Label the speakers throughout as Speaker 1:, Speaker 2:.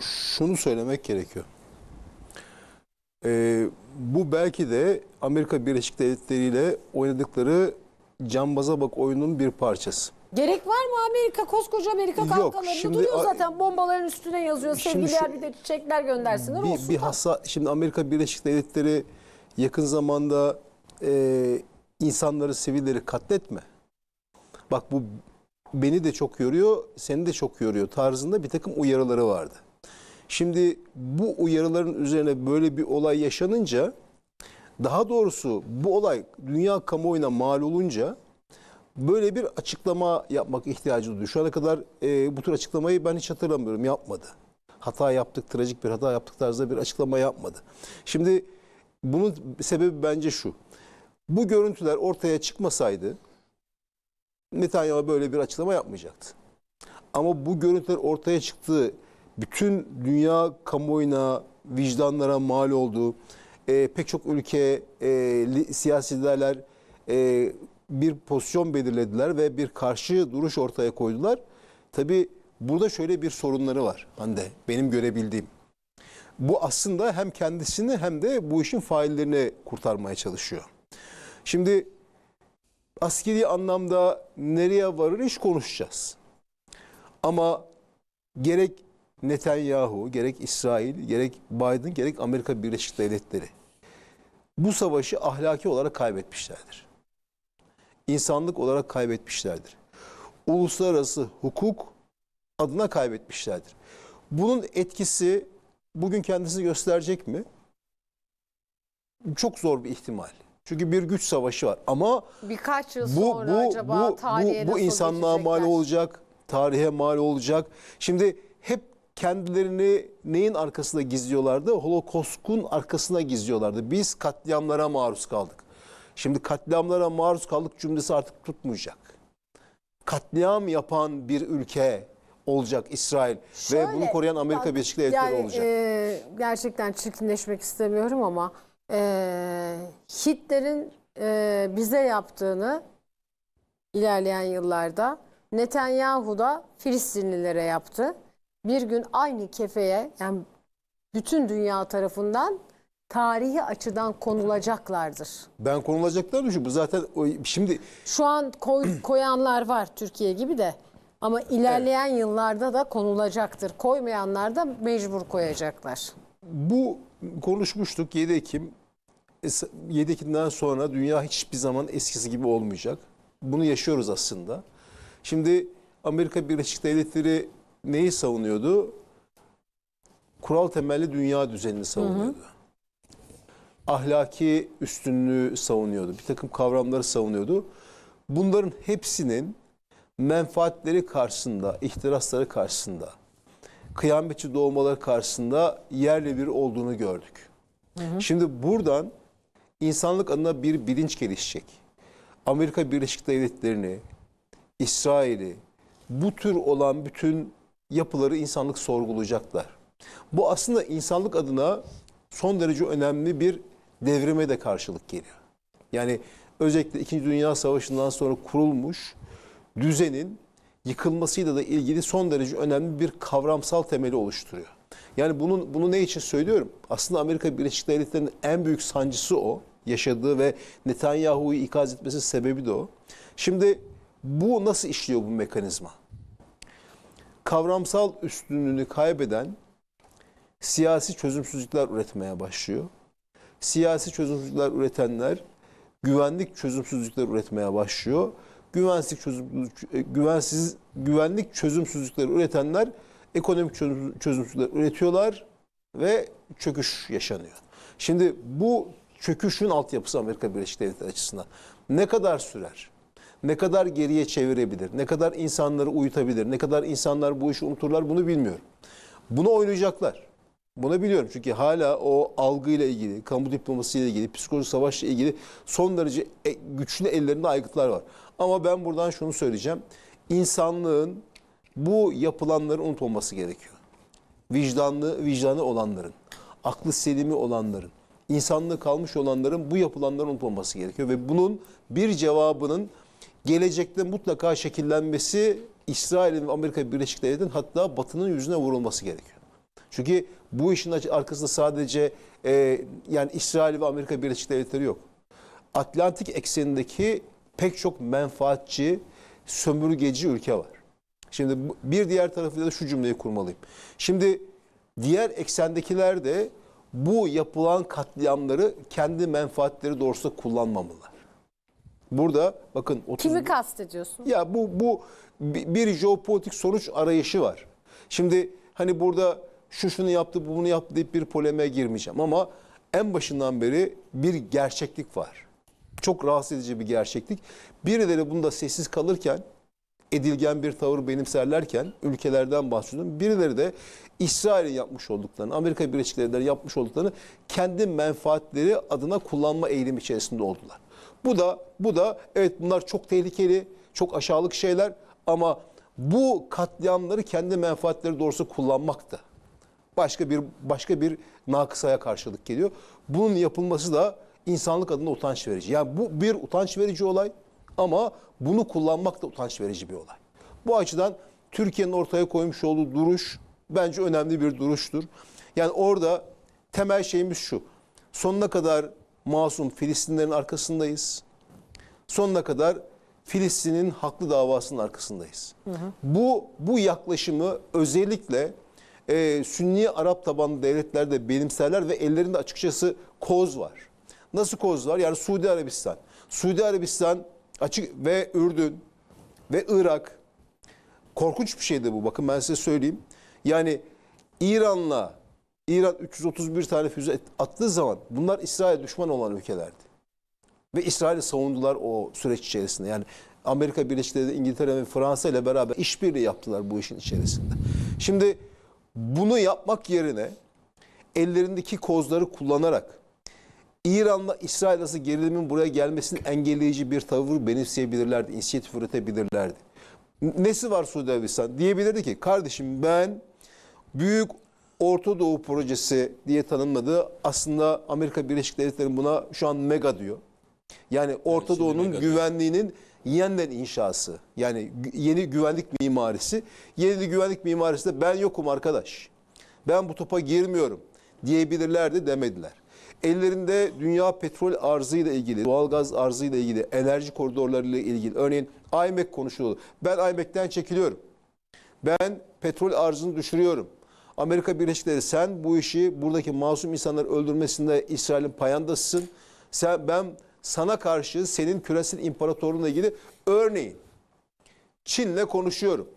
Speaker 1: şunu söylemek gerekiyor. Ee, bu belki de Amerika Birleşik Devletleri ile oynadıkları cambaza bak oyunun bir parçası.
Speaker 2: Gerek var mı Amerika koskoca Amerika kalkalarını şimdi, duruyor zaten bombaların üstüne yazıyor sevgiler bir de çiçekler göndersinler bir, olsun. Bir
Speaker 1: hassa, şimdi Amerika Birleşik Devletleri yakın zamanda e, insanları sivilleri katletme. Bak bu beni de çok yoruyor seni de çok yoruyor tarzında bir takım uyarıları vardı. Şimdi bu uyarıların üzerine böyle bir olay yaşanınca daha doğrusu bu olay dünya kamuoyuna mal olunca böyle bir açıklama yapmak ihtiyacı duydu. Şu ana kadar e, bu tür açıklamayı ben hiç hatırlamıyorum yapmadı. Hata yaptık, trajik bir hata yaptık tarzda bir açıklama yapmadı. Şimdi bunun sebebi bence şu. Bu görüntüler ortaya çıkmasaydı Netanyahu böyle bir açıklama yapmayacaktı. Ama bu görüntüler ortaya çıktığı bütün dünya kamuoyuna, vicdanlara mal oldu. E, pek çok ülke, e, li, e, bir pozisyon belirlediler ve bir karşı duruş ortaya koydular. Tabi burada şöyle bir sorunları var Hande, benim görebildiğim. Bu aslında hem kendisini hem de bu işin faillerini kurtarmaya çalışıyor. Şimdi askeri anlamda nereye varır hiç konuşacağız. Ama gerek Netanyahu, gerek İsrail, gerek Biden, gerek Amerika Birleşik Devletleri bu savaşı ahlaki olarak kaybetmişlerdir. İnsanlık olarak kaybetmişlerdir. Uluslararası hukuk adına kaybetmişlerdir. Bunun etkisi bugün kendisini gösterecek mi? Çok zor bir ihtimal. Çünkü bir güç savaşı var ama
Speaker 2: birkaç yıl bu, sonra bu, acaba bu, tarihe bu, bu insanlığa
Speaker 1: mal olacak, tarihe mal olacak. Şimdi kendilerini neyin arkasında gizliyorlardı? Holokoskun arkasına gizliyorlardı. Biz katliamlara maruz kaldık. Şimdi katliamlara maruz kaldık cümlesi artık tutmayacak. Katliam yapan bir ülke olacak İsrail Şöyle, ve bunu koruyan Amerika Birleşik Devletleri yani, olacak.
Speaker 2: E, gerçekten çirkinleşmek istemiyorum ama e, Hitler'in e, bize yaptığını ilerleyen yıllarda Netanyahu da Filistinlilere yaptı bir gün aynı kefeye yani bütün dünya tarafından tarihi açıdan konulacaklardır.
Speaker 1: Ben konulacaklar düşünüyorum zaten o, şimdi
Speaker 2: şu an koy, koyanlar var Türkiye gibi de ama ilerleyen evet. yıllarda da konulacaktır. Koymayanlar da mecbur koyacaklar.
Speaker 1: Bu konuşmuştuk 7 Ekim 7 e, Ekim'den sonra dünya hiçbir zaman eskisi gibi olmayacak. Bunu yaşıyoruz aslında. Şimdi Amerika Birleşik Devletleri neyi savunuyordu? Kural temelli dünya düzenini savunuyordu. Hı hı. Ahlaki üstünlüğü savunuyordu. Bir takım kavramları savunuyordu. Bunların hepsinin menfaatleri karşısında, ihtirasları karşısında, kıyametçi doğmaları karşısında yerle bir olduğunu gördük. Hı hı. Şimdi buradan insanlık adına bir bilinç gelişecek. Amerika Birleşik Devletleri'ni, İsrail'i, bu tür olan bütün yapıları insanlık sorgulayacaklar. Bu aslında insanlık adına son derece önemli bir devrime de karşılık geliyor. Yani özellikle İkinci Dünya Savaşı'ndan sonra kurulmuş düzenin yıkılmasıyla da ilgili son derece önemli bir kavramsal temeli oluşturuyor. Yani bunun bunu ne için söylüyorum? Aslında Amerika Birleşik Devletleri'nin en büyük sancısı o. Yaşadığı ve Netanyahu'yu ikaz etmesi sebebi de o. Şimdi bu nasıl işliyor bu mekanizma? kavramsal üstünlüğünü kaybeden siyasi çözümsüzlükler üretmeye başlıyor. Siyasi çözümsüzlükler üretenler güvenlik çözümsüzlükler üretmeye başlıyor. Güvensizlik çözüm, e, güvensiz güvenlik çözümsüzlükleri üretenler ekonomik çözümsüzlükler üretiyorlar ve çöküş yaşanıyor. Şimdi bu çöküşün altyapısı Amerika Birleşik Devletleri açısından ne kadar sürer? ne kadar geriye çevirebilir, ne kadar insanları uyutabilir, ne kadar insanlar bu işi unuturlar bunu bilmiyorum. Bunu oynayacaklar. Bunu biliyorum çünkü hala o algıyla ilgili, kamu diplomasıyla ilgili, psikoloji savaşla ilgili son derece e, güçlü ellerinde aygıtlar var. Ama ben buradan şunu söyleyeceğim. İnsanlığın bu yapılanları unutmaması gerekiyor. Vicdanlı, vicdanı olanların, aklı selimi olanların, insanlığı kalmış olanların bu yapılanları unutmaması gerekiyor. Ve bunun bir cevabının gelecekte mutlaka şekillenmesi İsrail'in ve Amerika Birleşik Devletleri'nin hatta Batı'nın yüzüne vurulması gerekiyor. Çünkü bu işin arkasında sadece e, yani İsrail ve Amerika Birleşik Devletleri yok. Atlantik eksenindeki pek çok menfaatçi, sömürgeci ülke var. Şimdi bir diğer tarafıyla da şu cümleyi kurmalıyım. Şimdi diğer eksendekiler de bu yapılan katliamları kendi menfaatleri doğrusu kullanmamalı. Burada bakın 30 Kimi
Speaker 2: kastediyorsun?
Speaker 1: Ya bu bu bir jeopolitik sonuç arayışı var. Şimdi hani burada şu şunu yaptı, bu bunu yaptı deyip bir polemiğe girmeyeceğim ama en başından beri bir gerçeklik var. Çok rahatsız edici bir gerçeklik. Birileri bunda sessiz kalırken, edilgen bir tavır benimserlerken ülkelerden bahsediyorum. Birileri de İsrail'in yapmış olduklarını, Amerika Birleşik Devletleri'nin yapmış olduklarını kendi menfaatleri adına kullanma eğilim içerisinde oldular. Bu da bu da evet bunlar çok tehlikeli, çok aşağılık şeyler ama bu katliamları kendi menfaatleri doğrusu kullanmak da başka bir başka bir nakısaya karşılık geliyor. Bunun yapılması da insanlık adına utanç verici. Yani bu bir utanç verici olay ama bunu kullanmak da utanç verici bir olay. Bu açıdan Türkiye'nin ortaya koymuş olduğu duruş bence önemli bir duruştur. Yani orada temel şeyimiz şu. Sonuna kadar masum Filistinlerin arkasındayız. Sonuna kadar Filistin'in haklı davasının arkasındayız. Hı hı. Bu bu yaklaşımı özellikle e, Sünni Arap tabanlı devletler de benimserler ve ellerinde açıkçası koz var. Nasıl koz var? Yani Suudi Arabistan. Suudi Arabistan açık ve Ürdün ve Irak korkunç bir şeydi bu. Bakın ben size söyleyeyim. Yani İran'la İran 331 tane füze attığı zaman bunlar İsrail düşman olan ülkelerdi. Ve İsrail'i savundular o süreç içerisinde. Yani Amerika Birleşik Devletleri, İngiltere ve Fransa ile beraber işbirliği yaptılar bu işin içerisinde. Şimdi bunu yapmak yerine ellerindeki kozları kullanarak İran'la İsrail arası gerilimin buraya gelmesini engelleyici bir tavır benimseyebilirlerdi, inisiyatif üretebilirlerdi. Nesi var Suudi Arabistan? Diyebilirdi ki kardeşim ben büyük Orta Doğu projesi diye tanımladığı aslında Amerika Birleşik Devletleri buna şu an mega diyor. Yani Orta yani Doğu'nun güvenliğinin yeniden inşası. Yani yeni güvenlik mimarisi. Yeni güvenlik mimarisi de ben yokum arkadaş. Ben bu topa girmiyorum diyebilirlerdi demediler. Ellerinde dünya petrol arzı ile ilgili, doğalgaz ile ilgili, enerji koridorları ile ilgili. Örneğin IMEC konuşuldu. Ben IMEC'ten çekiliyorum. Ben petrol arzını düşürüyorum. Amerika Birleşik Devletleri sen bu işi buradaki masum insanları öldürmesinde İsrail'in payandasısın. Sen, ben sana karşı senin küresel imparatorluğunla ilgili örneğin Çin'le konuşuyorum.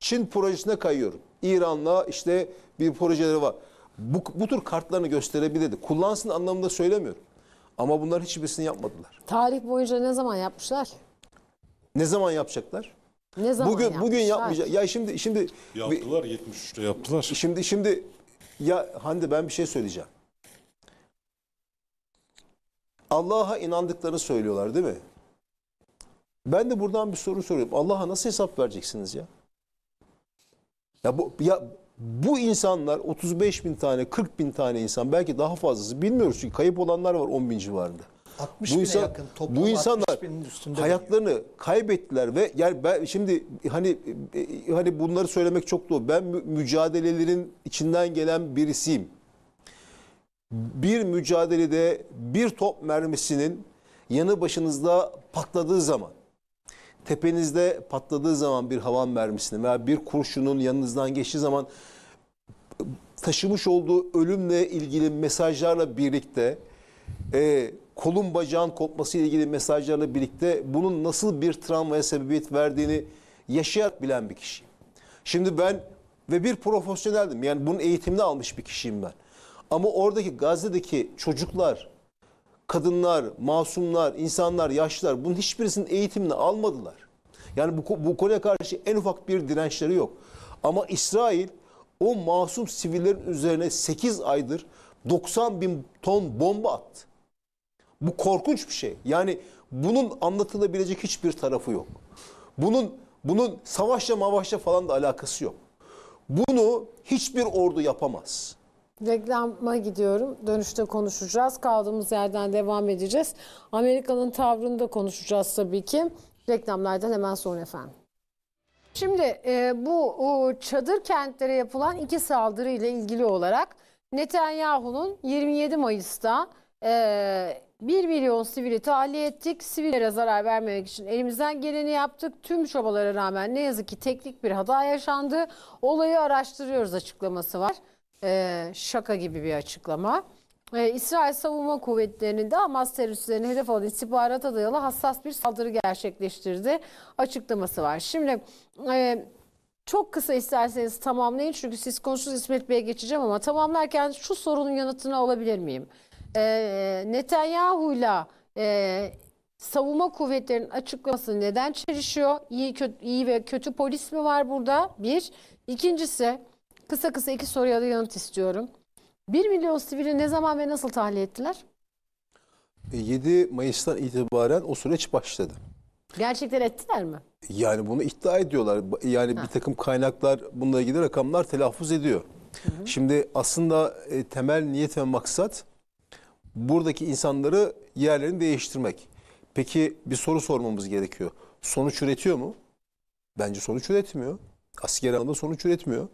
Speaker 1: Çin projesine kayıyorum. İran'la işte bir projeleri var. Bu, bu tür kartlarını gösterebilirdi. Kullansın anlamında söylemiyorum. Ama bunlar hiçbirisini yapmadılar.
Speaker 2: Tarih boyunca ne zaman yapmışlar?
Speaker 1: Ne zaman yapacaklar?
Speaker 2: Ne zaman bugün yapmışlar? bugün yapmayacak.
Speaker 1: Ya şimdi şimdi yaptılar 73'te yaptılar. Şimdi şimdi ya Hande ben bir şey söyleyeceğim. Allah'a inandıklarını söylüyorlar değil mi? Ben de buradan bir soru soruyorum. Allah'a nasıl hesap vereceksiniz ya? Ya bu ya bu insanlar 35 bin tane, 40 bin tane insan belki daha fazlası bilmiyoruz çünkü kayıp olanlar var 10 bin civarında. 60 bu insan, yakın. Toplam bu insanlar hayatlarını dönüyor. kaybettiler ve yani ben şimdi hani hani bunları söylemek çok doğru. Ben mücadelelerin içinden gelen birisiyim. Bir mücadelede bir top mermisinin yanı başınızda patladığı zaman tepenizde patladığı zaman bir havan mermisini veya bir kurşunun yanınızdan geçtiği zaman taşımış olduğu ölümle ilgili mesajlarla birlikte e, kolun bacağın kopması ile ilgili mesajlarla birlikte bunun nasıl bir travmaya sebebiyet verdiğini yaşayarak bilen bir kişiyim. Şimdi ben ve bir profesyoneldim. Yani bunun eğitimini almış bir kişiyim ben. Ama oradaki Gazze'deki çocuklar, kadınlar, masumlar, insanlar, yaşlılar bunun hiçbirisinin eğitimini almadılar. Yani bu, bu konuya karşı en ufak bir dirençleri yok. Ama İsrail o masum sivillerin üzerine 8 aydır 90 bin ton bomba attı. Bu korkunç bir şey. Yani bunun anlatılabilecek hiçbir tarafı yok. Bunun bunun savaşla mavaşla falan da alakası yok. Bunu hiçbir ordu yapamaz.
Speaker 2: Reklama gidiyorum. Dönüşte konuşacağız. Kaldığımız yerden devam edeceğiz. Amerika'nın tavrını da konuşacağız tabii ki. Reklamlardan hemen sonra efendim. Şimdi e, bu o, çadır kentlere yapılan iki saldırı ile ilgili olarak Netanyahu'nun 27 Mayıs'ta e, 1 milyon sivili tahliye ettik. Sivillere zarar vermemek için elimizden geleni yaptık. Tüm çabalara rağmen ne yazık ki teknik bir hata yaşandı. Olayı araştırıyoruz açıklaması var. Ee, şaka gibi bir açıklama. Ee, İsrail Savunma Kuvvetleri'nin de Hamas teröristlerine hedef alan istihbarata dayalı hassas bir saldırı gerçekleştirdi açıklaması var. Şimdi e, çok kısa isterseniz tamamlayın çünkü siz konuştunuz İsmet Bey'e geçeceğim ama tamamlarken şu sorunun yanıtını alabilir miyim? e, Netanyahu'yla e, savunma kuvvetlerinin açıklaması neden çelişiyor? İyi, kötü, iyi ve kötü polis mi var burada? Bir. İkincisi kısa kısa iki soruya da yanıt istiyorum. 1 milyon sivili ne zaman ve nasıl tahliye ettiler?
Speaker 1: 7 e, Mayıs'tan itibaren o süreç başladı.
Speaker 2: Gerçekten ettiler mi?
Speaker 1: Yani bunu iddia ediyorlar. Yani ha. bir takım kaynaklar bununla ilgili rakamlar telaffuz ediyor. Hı hı. Şimdi aslında e, temel niyet ve maksat buradaki insanları yerlerini değiştirmek. Peki bir soru sormamız gerekiyor. Sonuç üretiyor mu? Bence sonuç üretmiyor. Asker alanda sonuç üretmiyor.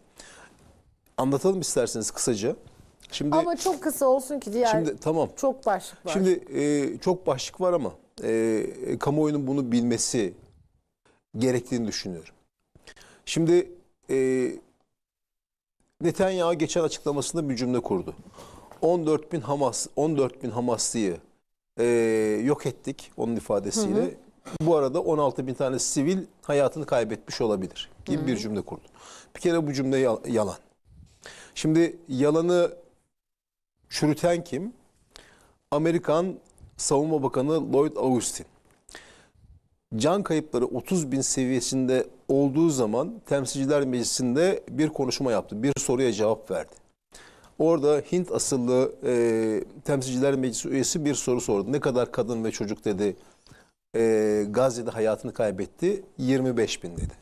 Speaker 1: Anlatalım isterseniz kısaca. Şimdi Ama
Speaker 2: çok kısa olsun ki diğer şimdi,
Speaker 1: tamam. çok başlık var. Şimdi e, çok başlık var ama e, e kamuoyunun bunu bilmesi gerektiğini düşünüyorum. Şimdi e, Netanyahu geçen açıklamasında bir cümle kurdu. 14 bin Hamas 14 bin Hamaslı'yı e, yok ettik onun ifadesiyle. Hı hı. Bu arada 16 bin tane sivil hayatını kaybetmiş olabilir gibi hı hı. bir cümle kurdu. Bir kere bu cümle yalan. Şimdi yalanı çürüten kim? Amerikan Savunma Bakanı Lloyd Austin. Can kayıpları 30 bin seviyesinde olduğu zaman Temsilciler Meclisi'nde bir konuşma yaptı. Bir soruya cevap verdi. Orada Hint asıllı e, temsilciler meclisi üyesi bir soru sordu. Ne kadar kadın ve çocuk dedi e, Gazze'de hayatını kaybetti? 25 bin dedi.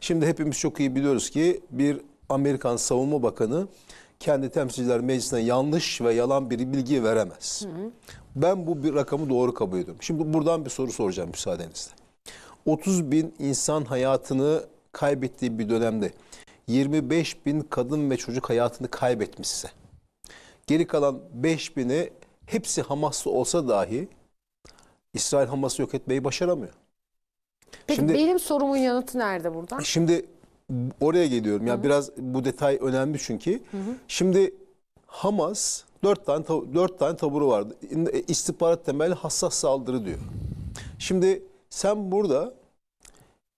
Speaker 1: Şimdi hepimiz çok iyi biliyoruz ki bir Amerikan Savunma Bakanı kendi temsilciler meclisine yanlış ve yalan bir bilgi veremez. Hı hı. Ben bu bir rakamı doğru kabul ediyorum. Şimdi buradan bir soru soracağım müsaadenizle. 30 bin insan hayatını kaybettiği bir dönemde 25 bin kadın ve çocuk hayatını kaybetmişse, geri kalan 5 bini hepsi Hamaslı olsa dahi İsrail Hamas'ı yok etmeyi başaramıyor.
Speaker 2: Peki şimdi, benim sorumun yanıtı nerede burada? E
Speaker 1: şimdi oraya geliyorum. Yani biraz bu detay önemli çünkü. Hı hı. Şimdi Hamas dört tane dört tane taburu vardı. E, istihbarat temelli hassas saldırı diyor. Şimdi sen burada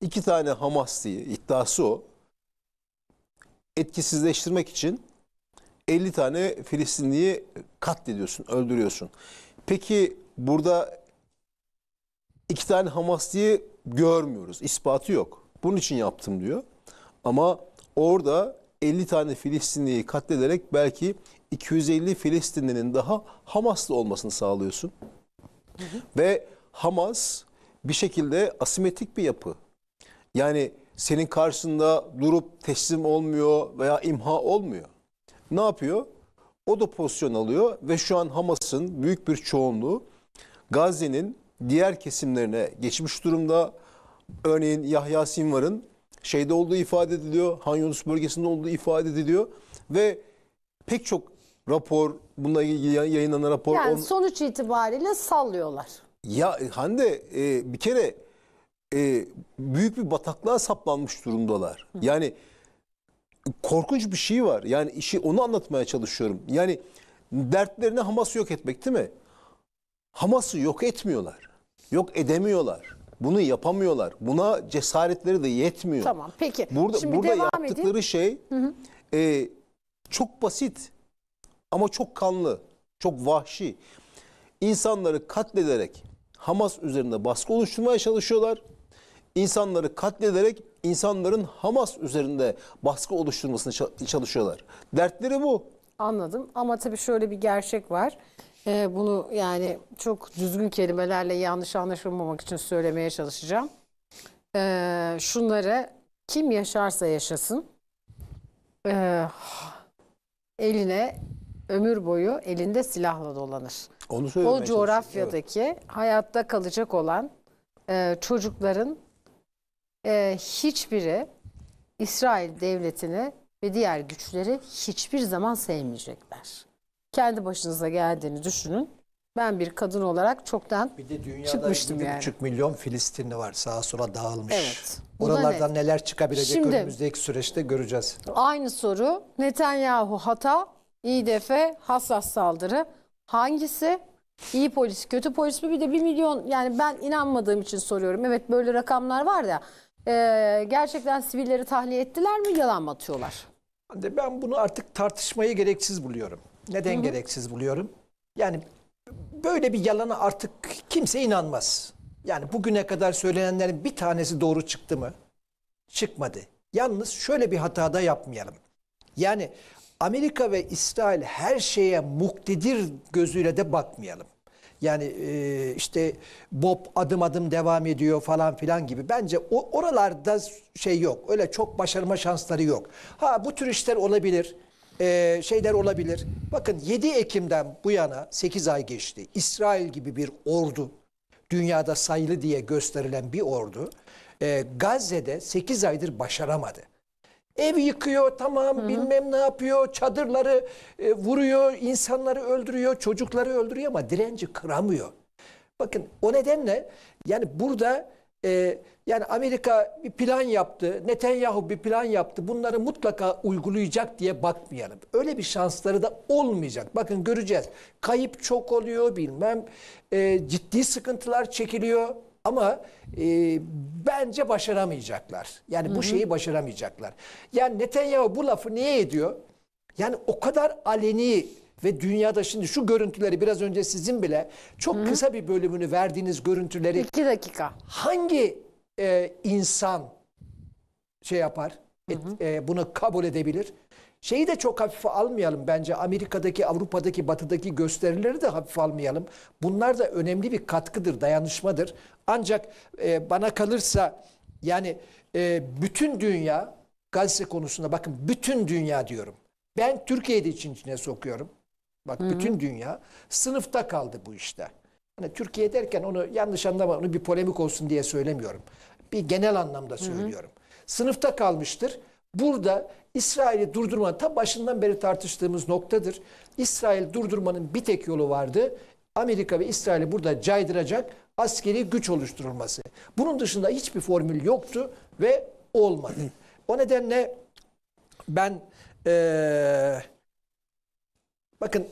Speaker 1: iki tane Hamas diye iddiası o etkisizleştirmek için 50 tane Filistinliyi katlediyorsun, öldürüyorsun. Peki burada iki tane Hamasliyi görmüyoruz. ispatı yok. Bunun için yaptım diyor. Ama orada 50 tane Filistinliyi katlederek belki 250 Filistinlinin daha Hamaslı olmasını sağlıyorsun. Hı hı. Ve Hamas bir şekilde asimetrik bir yapı. Yani senin karşında durup teslim olmuyor veya imha olmuyor. Ne yapıyor? O da pozisyon alıyor ve şu an Hamas'ın büyük bir çoğunluğu Gazze'nin diğer kesimlerine geçmiş durumda. Örneğin Yahya Sinvar'ın şeyde olduğu ifade ediliyor. Han Yunus bölgesinde olduğu ifade ediliyor. Ve pek çok rapor, bununla ilgili yayınlanan rapor... Yani on...
Speaker 2: sonuç itibariyle sallıyorlar.
Speaker 1: Ya Hande e, bir kere e, büyük bir bataklığa saplanmış durumdalar. Yani korkunç bir şey var. Yani işi onu anlatmaya çalışıyorum. Yani dertlerine Hamas'ı yok etmek değil mi? Hamas'ı yok etmiyorlar. Yok edemiyorlar. Bunu yapamıyorlar. Buna cesaretleri de yetmiyor. Tamam
Speaker 2: peki. Burada, Şimdi burada devam yaptıkları edeyim. şey hı hı.
Speaker 1: E, çok basit ama çok kanlı, çok vahşi. İnsanları katlederek Hamas üzerinde baskı oluşturmaya çalışıyorlar insanları katlederek insanların Hamas üzerinde baskı oluşturmasını çalışıyorlar. Dertleri bu.
Speaker 2: Anladım ama tabii şöyle bir gerçek var. Ee, bunu yani çok düzgün kelimelerle yanlış anlaşılmamak için söylemeye çalışacağım. Ee, şunları kim yaşarsa yaşasın e, eline ömür boyu elinde silahla dolanır. Onu o coğrafyadaki evet. hayatta kalacak olan e, çocukların e, hiçbiri İsrail devletini ve diğer güçleri hiçbir zaman sevmeyecekler. Kendi başınıza geldiğini düşünün. Ben bir kadın olarak çoktan bir de dünyada çıkmıştım yani. buçuk
Speaker 3: milyon Filistinli var sağa sola dağılmış. Evet. Oralardan ne? neler çıkabilecek Şimdi, önümüzdeki süreçte göreceğiz.
Speaker 2: Aynı soru Netanyahu hata, İDF hassas saldırı. Hangisi? İyi polis, kötü polis mi? Bir de bir milyon yani ben inanmadığım için soruyorum. Evet böyle rakamlar var ya. Ee, gerçekten sivilleri tahliye ettiler mi yalan mı atıyorlar?
Speaker 3: Ben bunu artık tartışmayı gereksiz buluyorum. Neden Hı -hı. gereksiz buluyorum? Yani böyle bir yalana artık kimse inanmaz. Yani bugüne kadar söylenenlerin bir tanesi doğru çıktı mı? Çıkmadı. Yalnız şöyle bir hatada yapmayalım. Yani Amerika ve İsrail her şeye muktedir gözüyle de bakmayalım. Yani e, işte Bob adım adım devam ediyor falan filan gibi. Bence oralarda şey yok. Öyle çok başarma şansları yok. Ha bu tür işler olabilir. E, şeyler olabilir. Bakın 7 Ekim'den bu yana 8 ay geçti. İsrail gibi bir ordu dünyada sayılı diye gösterilen bir ordu e, Gazze'de 8 aydır başaramadı. Ev yıkıyor tamam Hı-hı. bilmem ne yapıyor çadırları e, vuruyor insanları öldürüyor çocukları öldürüyor ama direnci kıramıyor. Bakın o nedenle yani burada e, yani Amerika bir plan yaptı Netanyahu bir plan yaptı bunları mutlaka uygulayacak diye bakmayalım. Öyle bir şansları da olmayacak. Bakın göreceğiz kayıp çok oluyor bilmem e, ciddi sıkıntılar çekiliyor. Ama e, bence başaramayacaklar. Yani bu şeyi başaramayacaklar. Yani Netanyahu bu lafı niye ediyor? Yani o kadar aleni ve dünyada şimdi şu görüntüleri biraz önce sizin bile çok Hı -hı. kısa bir bölümünü verdiğiniz görüntüleri. İki dakika. Hangi e, insan şey yapar? Et, e, bunu kabul edebilir? Şeyi de çok hafife almayalım bence. Amerika'daki, Avrupa'daki, Batı'daki gösterileri de hafife almayalım. Bunlar da önemli bir katkıdır, dayanışmadır. Ancak e, bana kalırsa yani e, bütün dünya Gazze konusunda bakın bütün dünya diyorum. Ben Türkiye'de için içine sokuyorum. Bak hı bütün dünya sınıfta kaldı bu işte. Hani Türkiye derken onu yanlış anlama onu bir polemik olsun diye söylemiyorum. Bir genel anlamda söylüyorum. hı Sınıfta kalmıştır. Burada İsrail'i durdurma ta başından beri tartıştığımız noktadır. İsrail durdurmanın bir tek yolu vardı. Amerika ve İsrail'i burada caydıracak askeri güç oluşturulması. Bunun dışında hiçbir formül yoktu ve olmadı. O nedenle ben ee, bakın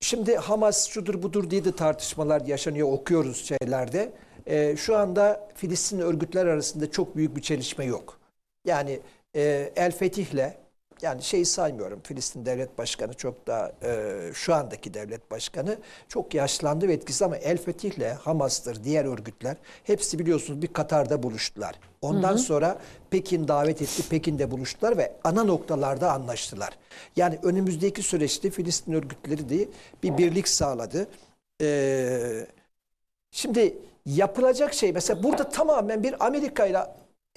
Speaker 3: şimdi Hamas şudur budur diye de tartışmalar yaşanıyor okuyoruz şeylerde. E, şu anda Filistin örgütler arasında çok büyük bir çelişme yok. Yani e, El Fetih'le yani şey saymıyorum Filistin devlet başkanı çok da e, şu andaki devlet başkanı çok yaşlandı ve etkisi ama El Fetih'le Hamas'tır diğer örgütler hepsi biliyorsunuz bir Katar'da buluştular. Ondan hı hı. sonra Pekin davet etti Pekin'de buluştular ve ana noktalarda anlaştılar. Yani önümüzdeki süreçte Filistin örgütleri de bir birlik sağladı. E, şimdi yapılacak şey mesela burada tamamen bir Amerika ile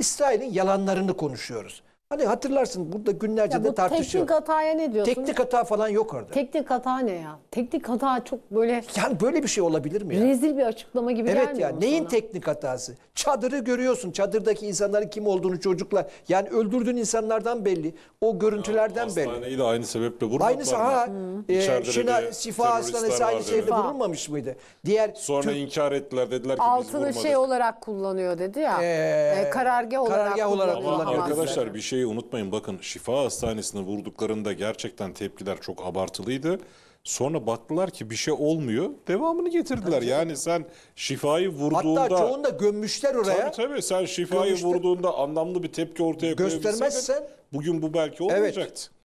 Speaker 3: İsrail'in yalanlarını konuşuyoruz. Hani hatırlarsın burada günlerce ya de tartışıyor. Teknik
Speaker 2: hataya ne diyorsun? Teknik
Speaker 3: hata falan yok orada.
Speaker 2: Teknik hata ne ya? Teknik hata çok böyle...
Speaker 3: Yani böyle bir şey olabilir mi ya? Rezil bir açıklama gibi evet gelmiyor ya, neyin sana? teknik hatası? Çadırı görüyorsun. Çadırdaki insanların kim olduğunu çocukla... Yani öldürdüğün insanlardan belli. O görüntülerden ya, belli. Hastaneyi de aynı sebeple vurmadılar Aynısı ha. E, Şina, Şifa Hastanesi aynı şehirde vurulmamış mıydı? Diğer Sonra tüm... inkar ettiler. Dediler ki Altını biz şey vurmadık. şey
Speaker 2: olarak kullanıyor dedi ya. Ee, e, karargah olarak, karargah olarak kullanıyor. arkadaşlar
Speaker 3: bir şey şeyi unutmayın bakın şifa hastanesini vurduklarında gerçekten tepkiler çok abartılıydı. Sonra baktılar ki bir şey olmuyor. Devamını getirdiler. Tabii. Yani sen şifayı vurduğunda... Hatta çoğunu da gömmüşler oraya. Tabii tabii sen şifayı Gömüştür. vurduğunda anlamlı bir tepki ortaya koyabilseydin... Göstermezsen... Bugün bu belki olmayacaktı. Evet.